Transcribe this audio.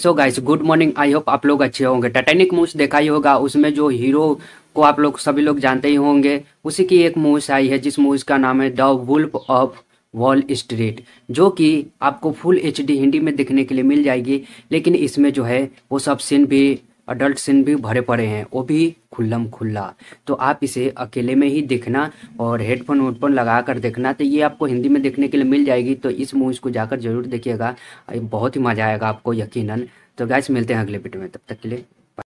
so guys good morning I hope आप लोग अच्छे होंगे टाइटेनिक मूव देखा ही होगा उसमें जो हीरो को आप लोग सभी लोग जानते ही होंगे उसी की एक मूव आई है जिस मूव का नाम है The Wolf of Wall Street जो कि आपको फुल एच हिंदी में देखने के लिए मिल जाएगी लेकिन इसमें जो है वो सब सीन भी अडल्ट सीन भी भरे पड़े हैं वो भी खुल्लम खुल्ला तो आप इसे अकेले में ही देखना और हेडफोन वेडफोन लगा कर देखना तो ये आपको हिंदी में देखने के लिए मिल जाएगी तो इस मूवीज़ को जाकर ज़रूर देखिएगा बहुत ही मज़ा आएगा आपको यकीनन तो गैस मिलते हैं अगले वीडियो में तब तक के लिए